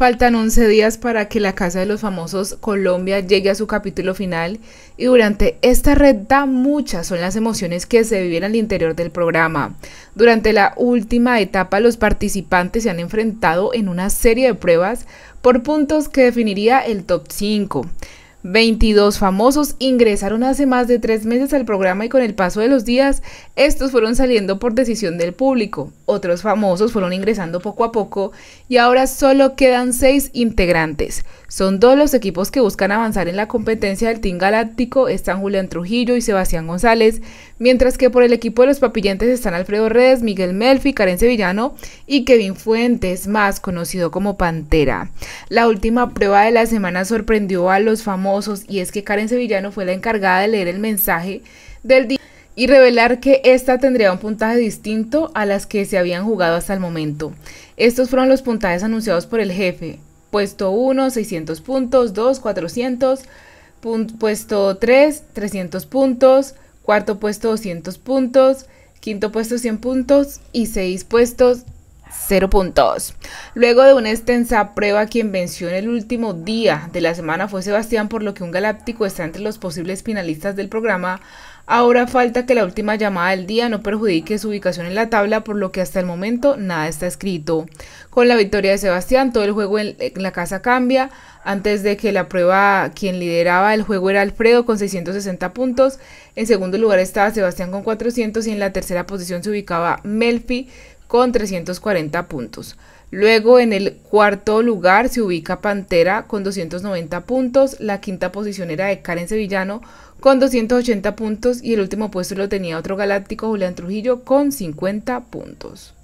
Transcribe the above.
Faltan 11 días para que la Casa de los Famosos Colombia llegue a su capítulo final y durante esta red da muchas son las emociones que se viven al interior del programa. Durante la última etapa los participantes se han enfrentado en una serie de pruebas por puntos que definiría el top 5. 22 famosos ingresaron hace más de tres meses al programa y con el paso de los días estos fueron saliendo por decisión del público. Otros famosos fueron ingresando poco a poco y ahora solo quedan seis integrantes. Son dos los equipos que buscan avanzar en la competencia del Team Galáctico, están Julián Trujillo y Sebastián González, mientras que por el equipo de los papillantes están Alfredo Redes, Miguel Melfi, Karen Sevillano y Kevin Fuentes, más conocido como Pantera. La última prueba de la semana sorprendió a los famosos y es que Karen Sevillano fue la encargada de leer el mensaje del día y revelar que esta tendría un puntaje distinto a las que se habían jugado hasta el momento. Estos fueron los puntajes anunciados por el jefe. Puesto 1, 600 puntos, 2, 400, puesto 3, 300 puntos, cuarto puesto 200 puntos, quinto puesto 100 puntos y 6 puestos cero puntos. Luego de una extensa prueba, quien venció en el último día de la semana fue Sebastián, por lo que un galáctico está entre los posibles finalistas del programa. Ahora falta que la última llamada del día no perjudique su ubicación en la tabla, por lo que hasta el momento nada está escrito. Con la victoria de Sebastián, todo el juego en la casa cambia. Antes de que la prueba, quien lideraba el juego era Alfredo con 660 puntos. En segundo lugar estaba Sebastián con 400 y en la tercera posición se ubicaba Melfi con 340 puntos. Luego en el cuarto lugar se ubica Pantera con 290 puntos, la quinta posición era de Karen Sevillano con 280 puntos y el último puesto lo tenía otro galáctico Julián Trujillo con 50 puntos.